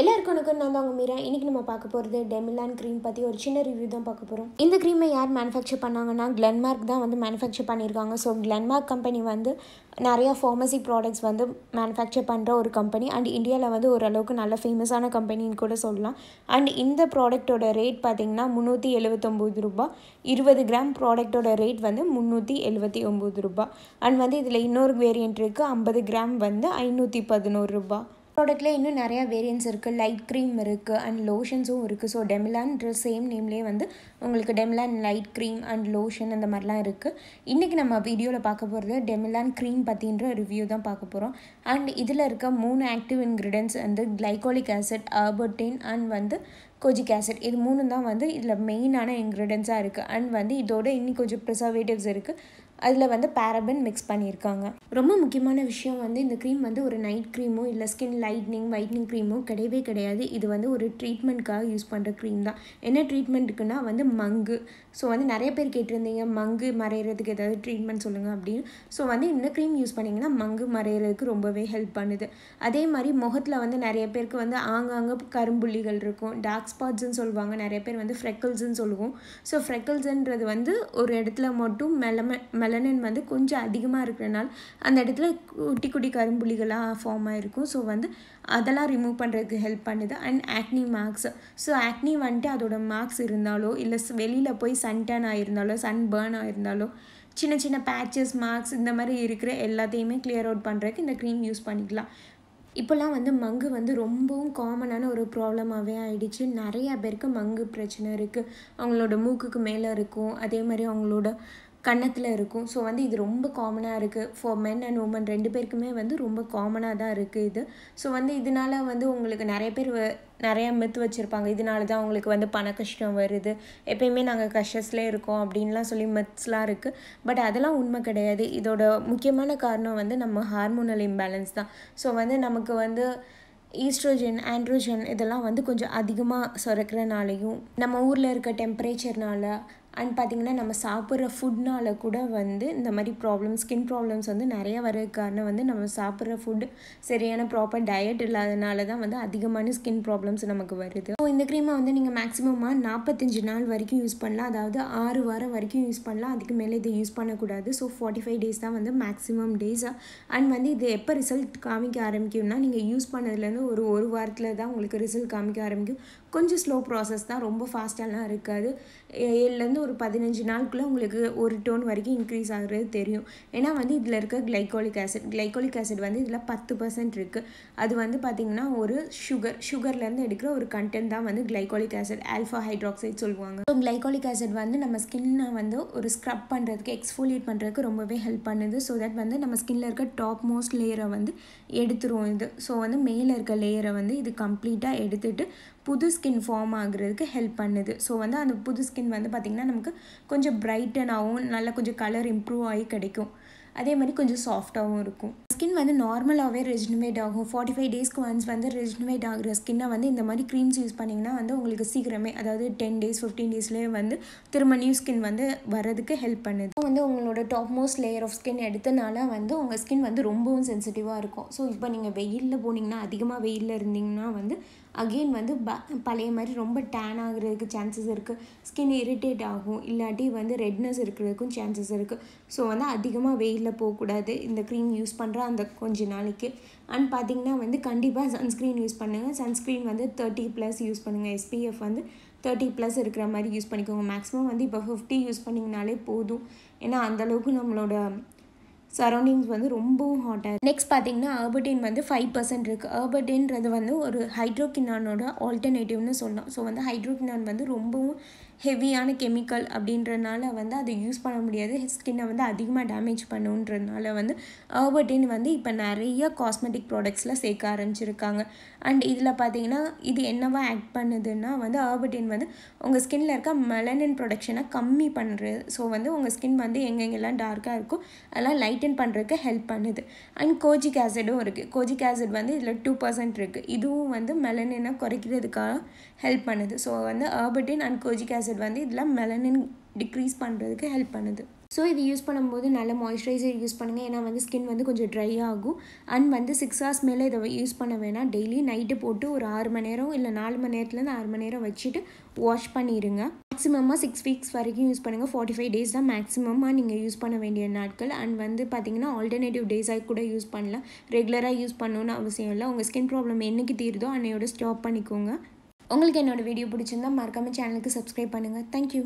எல்லாருக்கும் வணக்கம் நான் தான் உங்க மீரா இன்னைக்கு நம்ம பார்க்க போகிறது டெமிலான் க்ரீம் பற்றி ஒரு சின்ன ரிவ்யூ தான் பார்க்க போகிறோம் இந்த க்ரீமை யார் மேனுஃபேக்சர் பண்ணாங்கன்னா கிளென்மார்க் தான் வந்து மேனுஃபேக்சர் பண்ணியிருக்காங்க ஸோ கிளென்மார்க் கம்பெனி வந்து நிறையா ஃபார்மசி ப்ராடக்ட்ஸ் வந்து மேனுஃபேக்சர் பண்ணுற ஒரு கம்பெனி அண்ட் இந்தியாவில் வந்து ஓரளவுக்கு நல்ல ஃபேமஸான கம்பெனின்னு கூட சொல்லலாம் அண்ட் இந்த ப்ராடக்டோட ரேட் பார்த்திங்கன்னா முந்நூற்றி எழுபத்தொம்போது ரூபா இருபது கிராம் ப்ராடக்டோட ரேட் வந்து முந்நூற்றி எழுபத்தி ஒம்பது ரூபா அண்ட் வந்து இதில் இன்னொரு வேரியண்ட் இருக்குது ஐம்பது கிராம் வந்து ஐநூற்றி பதினோரு ரூபா ப்ராடக்ட்ல இன்னும் நிறையா வேரியன்ட்ஸ் இருக்குது லைட் க்ரீம் இருக்குது அண்ட் லோஷன்ஸும் இருக்குது ஸோ டெமிலான்ற சேம் நேம்லேயே வந்து உங்களுக்கு Demelan light cream and lotion அந்த மாதிரிலாம் இருக்குது இன்றைக்கி நம்ம வீடியோவில் பார்க்க போகிறது டெமிலான் க்ரீம் பற்றின்ற ரிவ்யூ தான் பார்க்க போகிறோம் அண்ட் இதில் இருக்க மூணு ஆக்டிவ் இன்க்ரீடியன்ஸ் வந்து கிளைகோலிக் ஆசிட் ஆபர்டின் அண்ட் வந்து கொஜிக் ஆசிட் இது மூணு தான் வந்து இதில் மெயினான இன்க்ரீடியன்ஸாக இருக்குது அண்ட் வந்து இதோட இன்னும் கொஞ்சம் ப்ரிசர்வேட்டிவ்ஸ் இருக்குது அதில் வந்து பேரபன் மிக்ஸ் பண்ணியிருக்காங்க ரொம்ப முக்கியமான விஷயம் வந்து இந்த க்ரீம் வந்து ஒரு நைட் க்ரீமோ இல்லை ஸ்கின் லைட்னிங் வைட்னிங் க்ரீமோ கிடையவே கிடையாது இது வந்து ஒரு ட்ரீட்மெண்ட்காக யூஸ் பண்ணுற க்ரீம் தான் என்ன ட்ரீட்மெண்ட்டுக்குன்னா வந்து மங்கு ஸோ வந்து நிறைய பேர் கேட்டிருந்தீங்க மங்கு மறையிறதுக்கு ஏதாவது ட்ரீட்மெண்ட் சொல்லுங்கள் அப்படின்னு ஸோ வந்து இந்த க்ரீம் யூஸ் பண்ணிங்கன்னா மங்கு மறையிறதுக்கு ரொம்பவே ஹெல்ப் பண்ணுது அதே மாதிரி முகத்தில் வந்து நிறைய பேருக்கு வந்து ஆங்காங்க கரும்புள்ளிகள் இருக்கும் டார்க் ஸ்பாட்ஸ்ன்னு சொல்லுவாங்க நிறைய பேர் வந்து ஃப்ரெக்கிள்ஸ்ன்னு சொல்லுவோம் ஸோ ஃப்ரெக்கிள்ஸ்ன்றது வந்து ஒரு இடத்துல மட்டும் மெலம மலனன் வந்து கொஞ்சம் அதிகமாக இருக்கிறனால அந்த இடத்துல குட்டி குட்டி கரும்புலிகளாக ஃபார்ம் ஆகிருக்கும் ஸோ வந்து அதெல்லாம் ரிமூவ் பண்ணுறதுக்கு ஹெல்ப் பண்ணுது and acne marks so acne வந்துட்டு அதோட மார்க்ஸ் இருந்தாலோ இல்லை வெளியில் போய் சன்டன் ஆகிருந்தாலோ சன் பேர்ன் ஆகிருந்தாலோ சின்ன சின்ன பேச்சஸ் மார்க்ஸ் இந்த மாதிரி இருக்கிற எல்லாத்தையுமே கிளியர் அவுட் பண்ணுறதுக்கு இந்த க்ரீம் யூஸ் பண்ணிக்கலாம் இப்போல்லாம் வந்து மங்கு வந்து ரொம்பவும் காமனான ஒரு ப்ராப்ளமாகவே ஆகிடுச்சு நிறையா பேருக்கு மங்கு பிரச்சனை இருக்குது அவங்களோட மூக்குக்கு மேலே இருக்கும் அதே மாதிரி அவங்களோட கன்னத்தில் இருக்கும் ஸோ வந்து இது ரொம்ப காமனாக இருக்குது ஃபார் மென் அண்ட் உமன் ரெண்டு பேருக்குமே வந்து ரொம்ப காமனாக தான் இருக்குது இது ஸோ வந்து இதனால் வந்து உங்களுக்கு நிறைய பேர் நிறையா மித்து வச்சுருப்பாங்க இதனால தான் அவங்களுக்கு வந்து பண கஷ்டம் வருது எப்பயுமே நாங்கள் கஷ்டஸ்லேயே இருக்கோம் அப்படின்லாம் சொல்லி மித்ஸ்லாம் இருக்குது பட் அதெல்லாம் உண்மை கிடையாது இதோட முக்கியமான காரணம் வந்து நம்ம ஹார்மோனல் இம்பேலன்ஸ் தான் ஸோ வந்து நமக்கு வந்து ஈஸ்ட்ரோஜன் ஆண்ட்ரோஜன் இதெல்லாம் வந்து கொஞ்சம் அதிகமாக சுரக்கிறனாலையும் நம்ம ஊரில் இருக்க டெம்பரேச்சர்னால அண்ட் பார்த்திங்கன்னா நம்ம சாப்பிட்ற ஃபுட்னால் கூட வந்து இந்த மாதிரி ப்ராப்ளம் ஸ்கின் ப்ராப்ளம்ஸ் வந்து நிறைய வர்றதுக்கு காரணம் வந்து நம்ம சாப்பிட்ற ஃபுட்டு சரியான ப்ராப்பர் டயட் இல்லாதனால தான் வந்து அதிகமான ஸ்கின் ப்ராப்ளம்ஸ் நமக்கு வருது ஸோ இந்த க்ரீமை வந்து நீங்கள் மேக்ஸிமமாக நாற்பத்தஞ்சு நாள் வரைக்கும் யூஸ் பண்ணலாம் அதாவது ஆறு வாரம் வரைக்கும் யூஸ் பண்ணலாம் அதுக்கு மேலே இதை யூஸ் பண்ணக்கூடாது ஸோ ஃபார்ட்டி ஃபைவ் டேஸ் தான் வந்து மேக்ஸிமம் டேஸாக அண்ட் வந்து இது எப்போ ரிசல்ட் காமிக்க ஆரம்பிக்கும்னா நீங்கள் யூஸ் பண்ணதுலேருந்து ஒரு ஒரு வாரத்தில் தான் உங்களுக்கு ரிசல்ட் காமிக்க ஆரம்பிக்கும் கொஞ்சம் ஸ்லோ ப்ராசஸ் தான் ரொம்ப ஃபாஸ்ட்டாலாம் இருக்காது ஏழுலேருந்து ஒரு பதினஞ்சு நாளுக்குள்ளே உங்களுக்கு ஒரு டோன் வரைக்கும் இன்க்ரீஸ் ஆகிறது தெரியும் ஏன்னா வந்து இதில் இருக்க கிளைகோலிக் ஆசிட் கிளைகோலிக் ஆசிட் வந்து இதில் பத்து பர்சன்ட் இருக்குது அது வந்து பார்த்திங்கன்னா ஒரு சுகர் சுகர்லேருந்து எடுக்கிற ஒரு கண்டென்ட் தான் வந்து கிளைகோலிக் ஆசிட் ஆல்ஃபா ஹைட்ராக்சைட் சொல்லுவாங்க ஸோ கிளைகோலிக் ஆசிட் வந்து நம்ம ஸ்கின்னை வந்து ஒரு ஸ்க்ரப் பண்ணுறதுக்கு எக்ஸ்ஃபோலியேட் பண்ணுறதுக்கு ரொம்பவே ஹெல்ப் பண்ணுது ஸோ தட் வந்து நம்ம ஸ்கின்னில் இருக்க டாப் மோஸ்ட் லேயரை வந்து எடுத்துருவோம் இது ஸோ வந்து மேலே இருக்க லேயரை வந்து இது கம்ப்ளீட்டாக எடுத்துட்டு புது ஸ்கின் ஃபார்ம் ஆகுறதுக்கு ஹெல்ப் பண்ணுது ஸோ வந்து அந்த புது ஸ்கின் வந்து பார்த்திங்கன்னா நமக்கு கொஞ்சம் பிரைட்டனாகவும் நல்லா கொஞ்சம் கலர் இம்ப்ரூவ் ஆகி கிடைக்கும் அதே மாதிரி கொஞ்சம் சாஃப்டாகவும் இருக்கும் ஸ்கின் வந்து நார்மலாகவே ரெஜினுவேட் ஆகும் ஃபார்ட்டி ஃபைவ் டேஸ்க்கு ஒன்ஸ் வந்து ரெஜினுவேட் ஆகிற ஸ்கின்னை வந்து இந்த மாதிரி க்ரீம்ஸ் யூஸ் பண்ணிங்கன்னா வந்து உங்களுக்கு சீக்கிரமே அதாவது டென் டேஸ் ஃபிஃப்டீன் டேஸ்லேயே வந்து திரும்ப நியூ ஸ்கின் வந்து வரதுக்கு ஹெல்ப் பண்ணுது வந்து உங்களோட top most layer of skin எடுத்தனால வந்து உங்கள் ஸ்கின் வந்து ரொம்பவும் சென்சிட்டிவாக இருக்கும் ஸோ இப்போ நீங்கள் வெயிலில் போனீங்கன்னா அதிகமாக வெயிலில் இருந்தீங்கன்னா வந்து அகெயின் வந்து ப பழைய மாதிரி ரொம்ப டேன் ஆகிறதுக்கு சான்சஸ் இருக்குது ஸ்கின் இரிட்டேட் ஆகும் இல்லாட்டி வந்து ரெட்னஸ் இருக்கிறதுக்கும் சான்சஸ் இருக்குது ஸோ வந்து அதிகமாக வெயிலில் போகக்கூடாது இந்த க்ரீம் யூஸ் பண்ணுற அந்த கொஞ்ச நாளைக்கு அண்ட் பார்த்திங்கன்னா வந்து கண்டிப்பாக சன்ஸ்க்ரீன் யூஸ் பண்ணுங்கள் சன்ஸ்க்ரீன் வந்து தேர்ட்டி ப்ளஸ் யூஸ் பண்ணுங்கள் எஸ்பிஎஃப் வந்து தேர்ட்டி ப்ளஸ் இருக்கிற மாதிரி யூஸ் பண்ணிக்கோங்க மேக்ஸிமம் வந்து இப்போ ஃபிஃப்டி யூஸ் பண்ணிங்கனாலே போதும் ஏன்னா அந்தளவுக்கு நம்மளோட சரௌண்டிங்ஸ் வந்து ரொம்பவும் ஹாட்டாக நெக்ஸ்ட் பார்த்தீங்கன்னா ஆர்பர்டின் வந்து ஃபைவ் பர்சன்ட் இருக்குது ஆர்பர்டின்றது வந்து ஒரு ஹைட்ரோகினானோட ஆல்டர்னேட்டிவ்னு சொல்லலாம் ஸோ வந்து ஹைட்ரோகினான் வந்து ரொம்பவும் ஹெவியான கெமிக்கல் அப்படின்றனால வந்து அதை யூஸ் பண்ண முடியாது ஸ்கின்னை வந்து அதிகமாக டேமேஜ் பண்ணுன்றதுனால வந்து அவர்டின் வந்து இப்போ நிறைய காஸ்மெட்டிக் ப்ராடக்ட்ஸில் சேர்க்க ஆரம்பிச்சிருக்காங்க அண்ட் இதில் பார்த்தீங்கன்னா இது என்னவா ஆக்ட் பண்ணுதுன்னா வந்து அவர்டின் வந்து உங்கள் ஸ்கின்னில் இருக்க மெலனின் ப்ரொடக்ஷனை கம்மி பண்ணுறது ஸோ வந்து உங்கள் ஸ்கின் வந்து எங்கெங்கெல்லாம் டார்க்காக இருக்கும் அதெல்லாம் லைட்டன் பண்ணுறதுக்கு ஹெல்ப் பண்ணுது அண்ட் கோஜிக் ஆசிடும் இருக்குது கோஜிக் ஆசிட் வந்து இதில் டூ பர்சன்ட் இருக்குது இதுவும் வந்து மெலனினை குறைக்கிறதுக்காக ஹெல்ப் பண்ணுது ஸோ வந்து arbutin and kojic acid acid வந்து இதில் மெலனின் டிக்ரீஸ் பண்ணுறதுக்கு ஹெல்ப் பண்ணுது ஸோ இது யூஸ் பண்ணும்போது நல்ல மாய்ஸ்சரைசர் யூஸ் பண்ணுங்கள் ஏன்னா வந்து ஸ்கின் வந்து கொஞ்சம் ட்ரை ஆகும் அண்ட் வந்து சிக்ஸ் ஹவர்ஸ் மேலே இதை யூஸ் பண்ண வேணாம் டெய்லி நைட்டு போட்டு ஒரு ஆறு மணி நேரம் இல்லை நாலு மணி நேரத்துலேருந்து ஆறு மணி நேரம் வச்சுட்டு வாஷ் பண்ணிடுங்க மேக்ஸிமமாக சிக்ஸ் வீக்ஸ் வரைக்கும் யூஸ் பண்ணுங்கள் ஃபார்ட்டி ஃபைவ் டேஸ் தான் மேக்ஸிமமாக நீங்கள் யூஸ் பண்ண வேண்டிய நாட்கள் அண்ட் வந்து பார்த்திங்கன்னா ஆல்டர்னேட்டிவ் டேஸாக கூட யூஸ் பண்ணலாம் ரெகுலராக யூஸ் பண்ணணும்னு அவசியம் இல்லை உங்கள் ஸ்கின் ப்ராப்ளம் என்றைக்கு தீருதோ அன்னையோட ஸ்டாப் பண்ணிக்கோங்க உங்களுக்கு என்னோடய வீடியோ பிடிச்சிருந்தால் மறக்காமல் சேனலுக்கு சப்ஸ்கிரைப் பண்ணுங்கள் தேங்க்யூ